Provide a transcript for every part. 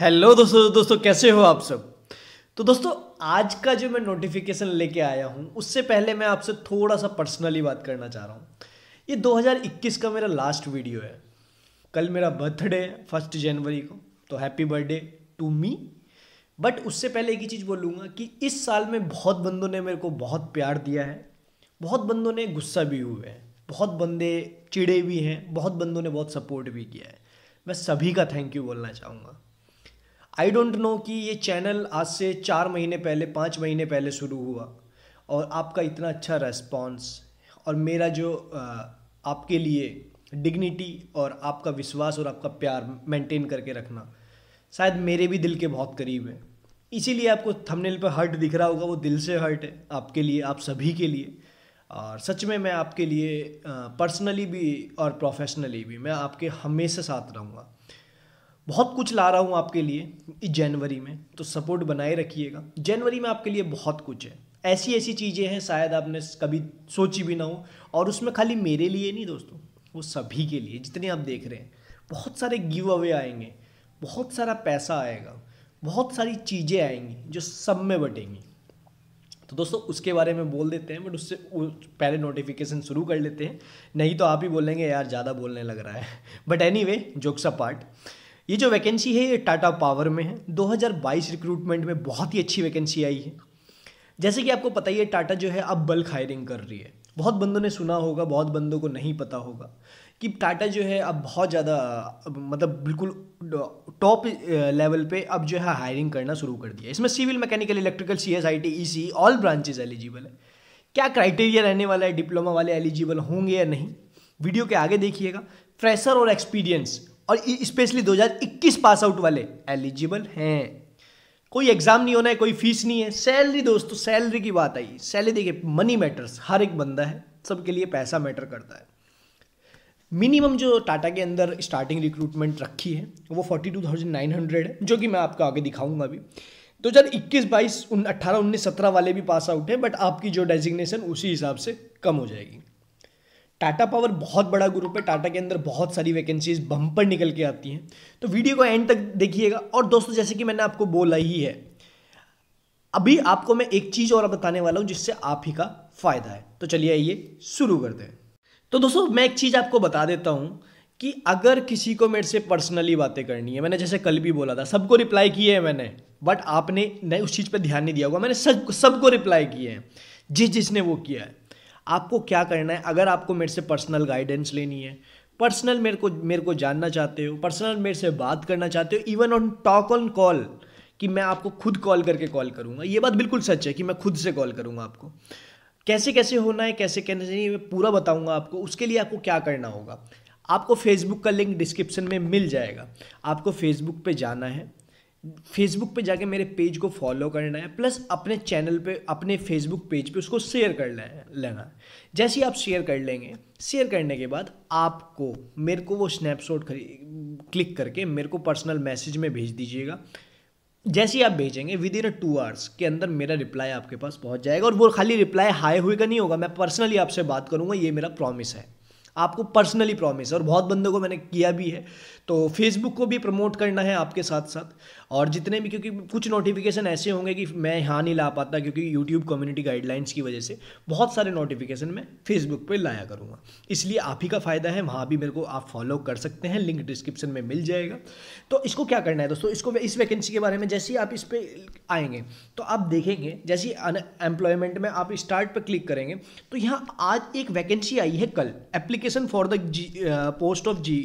hello दोस्तों दोस्तों कैसे हो आप सब तो दोस्तों आज का जो मैं नोटिफिकेशन लेके आया हूँ उससे पहले मैं आपसे थोड़ा सा पर्सनली बात करना चाह रहा हूँ ये 2021 का मेरा लास्ट वीडियो है कल मेरा बर्थडे है फर्स्ट जनवरी को तो happy birthday to me but उससे पहले एक ही चीज़ बोलूँगा कि इस साल में बहुत बंदों ने मेरे को बहुत प्यार दिया है बहुत बंदों ने गुस्सा भी हुए हैं बहुत बंदे चिड़े भी हैं बहुत बंदों ने बहुत सपोर्ट भी किया है मैं सभी का थैंक यू बोलना चाहूँगा आई डोंट नो कि ये चैनल आज से चार महीने पहले पाँच महीने पहले शुरू हुआ और आपका इतना अच्छा रेस्पॉन्स और मेरा जो आपके लिए डिग्निटी और आपका विश्वास और आपका प्यार मेंटेन करके रखना शायद मेरे भी दिल के बहुत करीब है इसीलिए आपको थंबनेल पर हर्ट दिख रहा होगा वो दिल से हर्ट है आपके लिए आप सभी के लिए और सच में मैं आपके लिए पर्सनली भी और प्रोफेशनली भी मैं आपके हमेशा साथ रहूँगा बहुत कुछ ला रहा हूँ आपके लिए इस जनवरी में तो सपोर्ट बनाए रखिएगा जनवरी में आपके लिए बहुत कुछ है ऐसी ऐसी चीज़ें हैं शायद आपने कभी सोची भी ना हो और उसमें खाली मेरे लिए नहीं दोस्तों वो सभी के लिए जितने आप देख रहे हैं बहुत सारे गिव अवे आएंगे बहुत सारा पैसा आएगा बहुत सारी चीज़ें आएंगी जो सब में बटेंगी तो दोस्तों उसके बारे में बोल देते हैं बट उससे पहले नोटिफिकेशन शुरू कर लेते हैं नहीं तो आप ही बोलेंगे यार ज़्यादा बोलने लग रहा है बट एनी वे जोक्सा पार्ट ये जो वैकेंसी है ये टाटा पावर में है 2022 रिक्रूटमेंट में बहुत ही अच्छी वैकेंसी आई है जैसे कि आपको पता ही है टाटा जो है अब बल्क हायरिंग कर रही है बहुत बंदों ने सुना होगा बहुत बंदों को नहीं पता होगा कि टाटा जो है अब बहुत ज़्यादा मतलब बिल्कुल टॉप लेवल पे अब जो है हायरिंग करना शुरू कर दिया इसमें civil mechanical electrical C S I T E C all branches eligible है क्या क्राइटेरिया रहने वाला है डिप्लोमा वाले एलिजिबल होंगे या नहीं वीडियो के आगे देखिएगा फ्रेशर और एक्सपीरियंस और स्पेशली 2021 पास आउट वाले एलिजिबल हैं कोई एग्जाम नहीं होना है कोई फीस नहीं है सैलरी दोस्तों सैलरी की बात आई सैलरी देखिए मनी मैटर्स हर एक बंदा है सबके लिए पैसा मैटर करता है मिनिमम जो टाटा के अंदर स्टार्टिंग रिक्रूटमेंट रखी है वो forty two thousand nine hundred है जो कि मैं आपको आगे दिखाऊंगा अभी दो हज़ार इक्कीस बाईस उन अट्ठारह उन्नीस सत्रह वाले भी पास आउट है बट आपकी जो डेजिग्नेशन उसी हिसाब से कम हो जाएगी टाटा पावर बहुत बड़ा ग्रुप है टाटा के अंदर बहुत सारी वैकेंसीज बम्पर निकल के आती हैं तो वीडियो को एंड तक देखिएगा और दोस्तों जैसे कि मैंने आपको बोला ही है अभी आपको मैं एक चीज़ और बताने वाला हूँ जिससे आप ही का फ़ायदा है तो चलिए आइए शुरू करते हैं तो दोस्तों मैं एक चीज़ आपको बता देता हूँ कि अगर किसी को मेरे से पर्सनली बातें करनी है मैंने जैसे कल भी बोला था सबको रिप्लाई किए हैं मैंने बट आपने नहीं उस चीज़ पर ध्यान नहीं दिया होगा मैंने सब सबको रिप्लाई किए हैं जिस जिसने वो किया है आपको क्या करना है अगर आपको मेरे से पर्सनल गाइडेंस लेनी है पर्सनल मेरे को मेरे को जानना चाहते हो पर्सनल मेरे से बात करना चाहते हो even on talk on call कि मैं आपको खुद कॉल करके कॉल करूँगा ये बात बिल्कुल सच है कि मैं खुद से कॉल करूँगा आपको कैसे कैसे होना है कैसे कैसे नहीं मैं पूरा बताऊँगा आपको उसके लिए आपको क्या करना होगा आपको फेसबुक का लिंक डिस्क्रिप्शन में मिल जाएगा आपको फेसबुक पे जाना है फेसबुक पे जाके मेरे पेज को फॉलो करना है प्लस अपने चैनल पे अपने फेसबुक पेज पे उसको शेयर कर लेना है जैसे ही आप शेयर कर लेंगे शेयर करने के बाद आपको मेरे को वो स्नैपशॉट क्लिक करके मेरे को पर्सनल मैसेज में भेज दीजिएगा जैसे ही आप भेजेंगे within a two hours के अंदर मेरा रिप्लाई आपके पास पहुंच जाएगा और वो खाली रिप्लाई हाई का नहीं होगा मैं पर्सनली आपसे बात करूंगा ये मेरा प्रॉमिस है आपको पर्सनली प्रॉमिस है और बहुत बंदों को मैंने किया भी है तो फेसबुक को भी प्रमोट करना है आपके साथ साथ और जितने भी क्योंकि कुछ नोटिफिकेशन ऐसे होंगे कि मैं यहाँ नहीं ला पाता क्योंकि यूट्यूब कम्युनिटी गाइडलाइंस की वजह से बहुत सारे नोटिफिकेशन मैं फेसबुक पर लाया करूँगा इसलिए आप ही का फ़ायदा है वहाँ भी मेरे को आप फॉलो कर सकते हैं लिंक डिस्क्रिप्शन में मिल जाएगा तो इसको क्या करना है दोस्तों इसको इस वैकेंसी के बारे में जैसे ही आप इस पर आएंगे तो आप देखेंगे जैसे ही अनएम्प्लॉयमेंट में आप स्टार्ट पर क्लिक करेंगे तो यहाँ आज एक वैकेंसी आई है कल application for the post of जी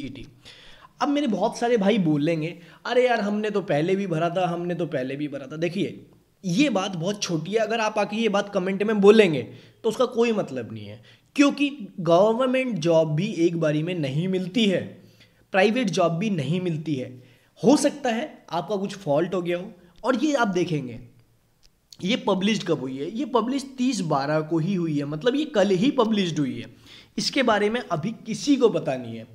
अब मेरे बहुत सारे भाई बोलेंगे अरे यार हमने तो पहले भी भरा था हमने तो पहले भी भरा था देखिए ये बात बहुत छोटी है अगर आप आके ये बात कमेंट में बोलेंगे तो उसका कोई मतलब नहीं है क्योंकि गवर्नमेंट जॉब भी एक बारी में नहीं मिलती है प्राइवेट जॉब भी नहीं मिलती है हो सकता है आपका कुछ फॉल्ट हो गया हो और ये आप देखेंगे ये पब्लिश कब हुई है ये पब्लिश तीस बारह को ही हुई है मतलब ये कल ही पब्लिश हुई है इसके बारे में अभी किसी को पता नहीं है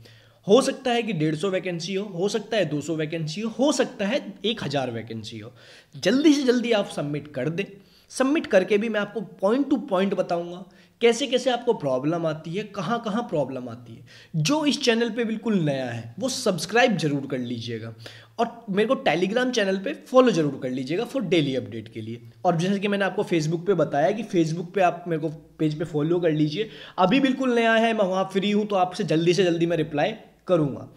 हो सकता है कि डेढ़ सौ वैकेंसी हो हो सकता है दो सौ वैकेंसी हो हो सकता है एक हज़ार वैकेंसी हो जल्दी से जल्दी आप सबमिट कर दें सबमिट करके भी मैं आपको पॉइंट टू पॉइंट बताऊंगा कैसे कैसे आपको प्रॉब्लम आती है कहाँ कहाँ प्रॉब्लम आती है जो इस चैनल पे बिल्कुल नया है वो सब्सक्राइब जरूर कर लीजिएगा और मेरे को टेलीग्राम चैनल पे फॉलो जरूर कर लीजिएगा फॉर डेली अपडेट के लिए और जैसे कि मैंने आपको फेसबुक पे बताया कि फेसबुक पे आप मेरे को पेज पे फॉलो कर लीजिए अभी बिल्कुल नया है मैं वहाँ फ्री हूँ तो आपसे जल्दी से जल्दी मैं रिप्लाई करूँगा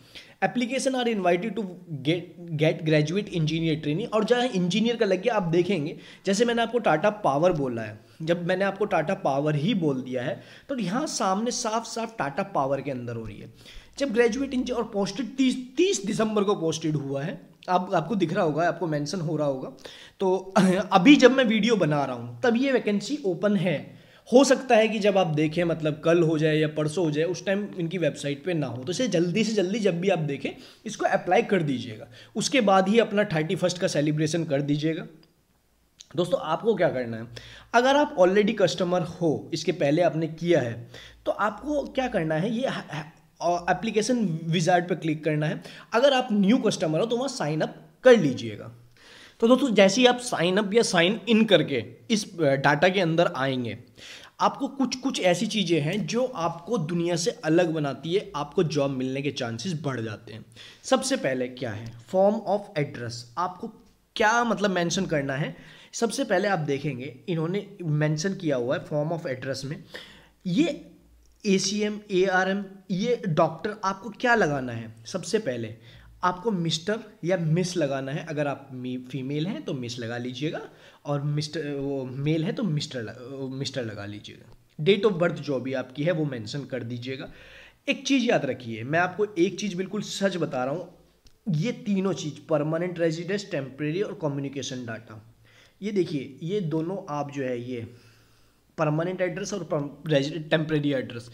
application are invited to get get graduate engineer training और जहाँ इंजीनियर का लग गया आप देखेंगे जैसे मैंने आपको टाटा पावर बोला है जब मैंने आपको टाटा पावर ही बोल दिया है तो यहाँ सामने साफ साफ टाटा पावर के अंदर हो रही है जब ग्रेजुएट इंजीनियर और पोस्टेड तीस तीस दिसंबर को पोस्टेड हुआ है आप आपको दिख रहा होगा आपको मेंशन हो रहा होगा तो अभी जब मैं वीडियो बना रहा हूँ तब ये वैकेंसी ओपन है हो सकता है कि जब आप देखें मतलब कल हो जाए या परसों हो जाए उस टाइम इनकी वेबसाइट पे ना हो तो इसे जल्दी से जल्दी जब भी आप देखें इसको अप्लाई कर दीजिएगा उसके बाद ही अपना थर्टी फर्स्ट का सेलिब्रेशन कर दीजिएगा दोस्तों आपको क्या करना है अगर आप ऑलरेडी कस्टमर हो इसके पहले आपने किया है तो आपको क्या करना है ये एप्लीकेशन विजार्ड पर क्लिक करना है अगर आप न्यू कस्टमर हो तो वहाँ साइन अप कर लीजिएगा तो दोस्तों जैसे ही आप साइन अप या साइन इन करके इस डाटा के अंदर आएंगे आपको कुछ कुछ ऐसी चीज़ें हैं जो आपको दुनिया से अलग बनाती है आपको जॉब मिलने के चांसेस बढ़ जाते हैं सबसे पहले क्या है फॉर्म ऑफ एड्रेस आपको क्या मतलब मेंशन करना है सबसे पहले आप देखेंगे इन्होंने मेंशन किया हुआ है फॉर्म ऑफ एड्रेस में ये A C M A R M ये डॉक्टर आपको क्या लगाना है सबसे पहले आपको मिस्टर या मिस लगाना है अगर आप फीमेल हैं तो मिस लगा लीजिएगा और मिस्टर वो मेल है तो मिस्टर मिस्टर लगा लीजिएगा डेट ऑफ बर्थ जो भी आपकी है वो मेंशन कर दीजिएगा एक चीज़ याद रखिए मैं आपको एक चीज़ बिल्कुल सच बता रहा हूँ ये तीनों चीज़ परमानेंट रेजिडेंस टेम्प्रेरी और कम्युनिकेशन डाटा ये देखिए ये दोनों आप जो है ये परमानेंट एड्रेस और टेम्प्रेरी एड्रेस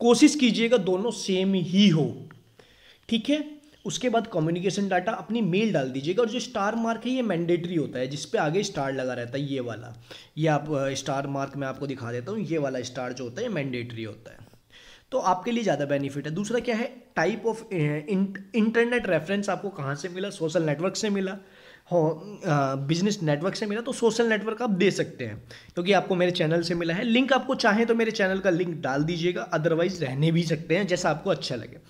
कोशिश कीजिएगा दोनों सेम ही हो ठीक है उसके बाद कम्युनिकेशन डाटा अपनी मेल डाल दीजिएगा और जो स्टार मार्क है ये मैंडेटरी होता है जिस पे आगे स्टार लगा रहता है ये वाला ये आप स्टार मार्क मैं आपको दिखा देता हूँ ये वाला स्टार जो होता है ये मैंडेटरी होता है तो आपके लिए ज़्यादा बेनिफिट है दूसरा क्या है टाइप ऑफ इंटरनेट रेफरेंस आपको कहाँ से मिला सोशल नेटवर्क से मिला हो बिजनेस नेटवर्क से मिला तो सोशल नेटवर्क आप दे सकते हैं क्योंकि आपको मेरे चैनल से मिला है लिंक आपको चाहे तो मेरे चैनल का लिंक डाल दीजिएगा अदरवाइज रहने भी सकते हैं जैसा आपको अच्छा लगे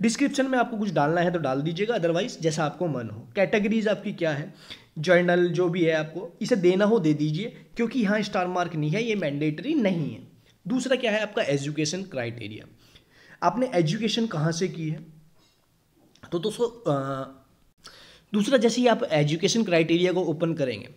डिस्क्रिप्शन में आपको कुछ डालना है तो डाल दीजिएगा अदरवाइज जैसा आपको मन हो कैटेगरीज आपकी क्या है जर्नल जो भी है आपको इसे देना हो दे दीजिए क्योंकि यहाँ स्टार मार्क नहीं है ये मैंडेटरी नहीं है दूसरा क्या है आपका एजुकेशन क्राइटेरिया आपने एजुकेशन कहाँ से की है तो दोस्तों दूसरा जैसे ही आप एजुकेशन क्राइटेरिया को ओपन करेंगे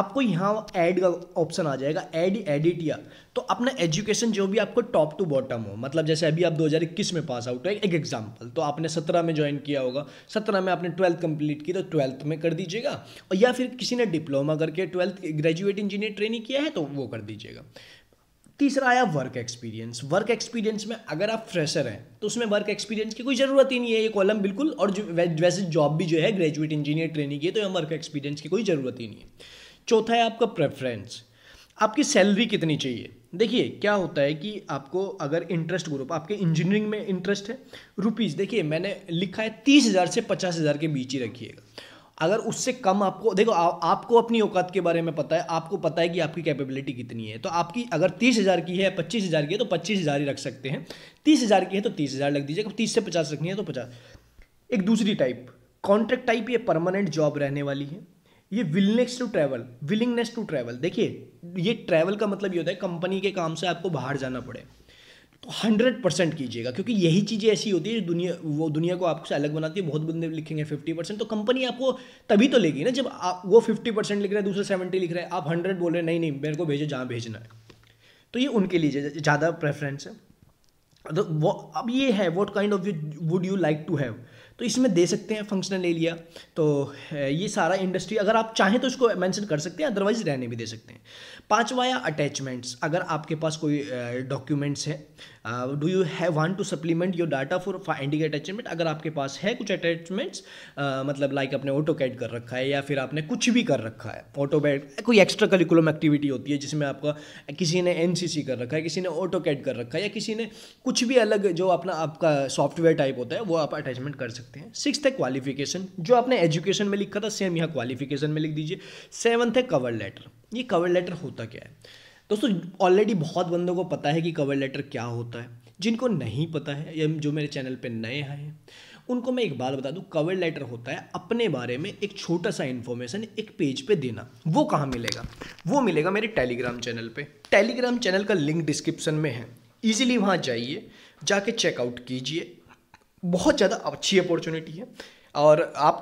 आपको यहाँ ऐड का ऑप्शन आ जाएगा ऐड एडिट या तो अपना एजुकेशन जो भी आपको टॉप टू बॉटम हो मतलब जैसे अभी आप 2021 में पास आउट हो एक एग्जाम्पल तो आपने सत्रह में ज्वाइन किया होगा सत्रह में आपने ट्वेल्थ कंप्लीट की तो ट्वेल्थ में कर दीजिएगा और या फिर किसी ने डिप्लोमा करके ट्वेल्थ ग्रेजुएट इंजीनियर ट्रेनिंग किया है तो वो कर दीजिएगा तीसरा आया वर्क एक्सपीरियंस वर्क एक्सपीरियंस में अगर आप फ्रेशर हैं तो उसमें वर्क एक्सपीरियंस की कोई ज़रूरत ही नहीं है ये कॉलम बिल्कुल और वैसे जॉब भी जो है ग्रेजुएट इंजीनियर ट्रेनिंग की तो यहाँ वर्क एक्सपीरियंस की कोई ज़रूरत ही नहीं है चौथा है आपका प्रेफरेंस आपकी सैलरी कितनी चाहिए देखिए क्या होता है कि आपको अगर इंटरेस्ट ग्रुप आपके इंजीनियरिंग में इंटरेस्ट है रुपीज़ देखिए मैंने लिखा है तीस हज़ार से पचास हज़ार के बीच ही रखिएगा अगर उससे कम आपको देखो आ, आपको अपनी औकात के बारे में पता है आपको पता है कि आपकी कैपेबिलिटी कितनी है तो आपकी अगर तीस हज़ार की है पच्चीस हज़ार की है तो पच्चीस हज़ार ही रख सकते हैं तीस हज़ार की है तो तीस हज़ार रख दीजिए तीस से पचास रखनी है तो पचास एक दूसरी टाइप कॉन्ट्रैक्ट टाइप ये परमानेंट जॉब रहने वाली है ये willingness to travel willingness to travel देखिए ये ट्रैवल का मतलब ये होता है कंपनी के काम से आपको बाहर जाना पड़े तो हंड्रेड परसेंट कीजिएगा क्योंकि यही चीज़ें ऐसी होती है दुनिया वो दुनिया को आपसे अलग बनाती है बहुत बंदे लिखेंगे फिफ्टी परसेंट तो कंपनी आपको तभी तो लेगी ना जब आप वो फिफ्टी परसेंट लिख रहे हैं दूसरा सेवेंटी लिख रहे हैं आप हंड्रेड बोल रहे नहीं नहीं मेरे को भेजो जहाँ भेजना है तो ये उनके लिए ज़्यादा प्रेफरेंस है तो वो अब ये है what kind of you would you like to have तो इसमें दे सकते हैं फंक्शनल एरिया तो ये सारा इंडस्ट्री अगर आप चाहें तो इसको मेंशन कर सकते हैं अदरवाइज रहने भी दे सकते हैं पाँचवा या अटैचमेंट्स अगर आपके पास कोई डॉक्यूमेंट्स है do you have want to supplement your data for finding attachment अगर आपके पास है कुछ अटैचमेंट्स मतलब लाइक आपने ऑटो कैड कर रखा है या फिर आपने कुछ भी कर रखा है ऑटो बैड कोई एक्स्ट्रा करिकुलम एक्टिविटी होती है जिसमें आपका किसी ने एन कर रखा है किसी ने ऑटो कैड कर रखा है या किसी ने कुछ भी अलग जो अपना आपका सॉफ्टवेयर टाइप होता है वो आप अटैचमेंट कर सकते सकते हैं सिक्स है क्वालिफिकेशन जो आपने एजुकेशन में लिखा था सेम यहाँ क्वालिफिकेशन में लिख दीजिए सेवन्थ है कवर लेटर ये कवर लेटर होता क्या है दोस्तों ऑलरेडी बहुत बंदों को पता है कि कवर लेटर क्या होता है जिनको नहीं पता है या जो मेरे चैनल पे नए आए हैं उनको मैं एक बात बता दूं कवर लेटर होता है अपने बारे में एक छोटा सा इन्फॉर्मेशन एक पेज पे देना वो कहाँ मिलेगा वो मिलेगा मेरे टेलीग्राम चैनल पे टेलीग्राम चैनल का लिंक डिस्क्रिप्शन में है ईजिली वहाँ जाइए जाके चेकआउट कीजिए बहुत ज़्यादा अच्छी अपॉर्चुनिटी है और आप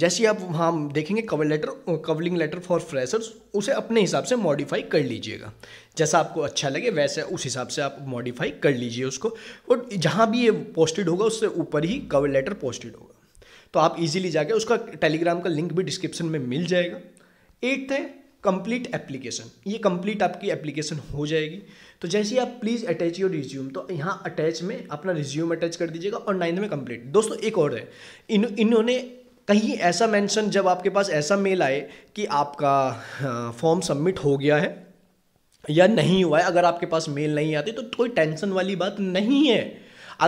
जैसे आप वहाँ देखेंगे cover letter covering letter for freshers उसे अपने हिसाब से मॉडिफाई कर लीजिएगा जैसा आपको अच्छा लगे वैसे उस हिसाब से आप मॉडिफाई कर लीजिए उसको और जहाँ भी ये पोस्टेड होगा उससे ऊपर ही कवर लेटर पोस्टेड होगा तो आप इजीली जाके उसका टेलीग्राम का लिंक भी डिस्क्रिप्शन में मिल जाएगा एट्थ है कंप्लीट एप्लीकेशन ये कंप्लीट आपकी एप्लीकेशन हो जाएगी तो जैसे ही आप प्लीज़ अटैच योर रिज्यूम तो यहाँ अटैच में अपना रिज्यूम अटैच कर दीजिएगा और नाइन्थ में कंप्लीट दोस्तों एक और है इन इन्होंने कहीं ऐसा मेंशन जब आपके पास ऐसा मेल आए कि आपका फॉर्म सबमिट हो गया है या नहीं हुआ है अगर आपके पास मेल नहीं आती तो कोई टेंशन वाली बात नहीं है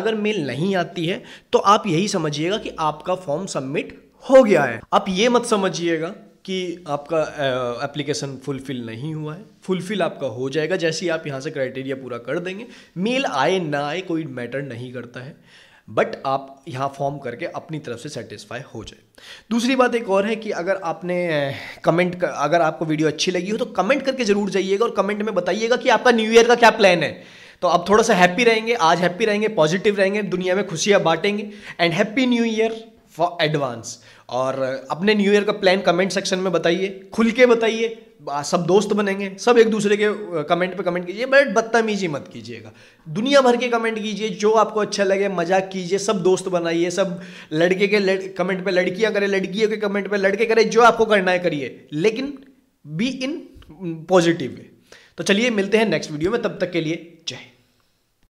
अगर मेल नहीं आती है तो आप यही समझिएगा कि आपका फॉर्म सबमिट हो गया है आप ये मत समझिएगा कि आपका एप्लीकेशन फुलफिल नहीं हुआ है फुलफिल आपका हो जाएगा जैसे ही आप यहाँ से क्राइटेरिया पूरा कर देंगे मेल आए ना आए कोई मैटर नहीं करता है बट आप यहाँ फॉर्म करके अपनी तरफ से सेटिस्फाई हो जाए दूसरी बात एक और है कि अगर आपने कमेंट कर, अगर आपको वीडियो अच्छी लगी हो तो कमेंट करके ज़रूर जाइएगा और कमेंट में बताइएगा कि आपका न्यू ईयर का क्या प्लान है तो आप थोड़ा सा हैप्पी रहेंगे आज हैप्पी रहेंगे पॉजिटिव रहेंगे दुनिया में खुशियाँ बांटेंगे and happy new year for advance और अपने न्यू ईयर का प्लान कमेंट सेक्शन में बताइए खुल के बताइए सब दोस्त बनेंगे सब एक दूसरे के कमेंट पे कमेंट कीजिए बट बदतमीजी मत कीजिएगा दुनिया भर के कमेंट कीजिए जो आपको अच्छा लगे मजाक कीजिए सब दोस्त बनाइए सब लड़के के लड़, कमेंट पे लड़कियां करें लड़कियों के कमेंट पे लड़के करें जो आपको करना है करिए लेकिन बी इन पॉजिटिव वे तो चलिए मिलते हैं नेक्स्ट वीडियो में तब तक के लिए जय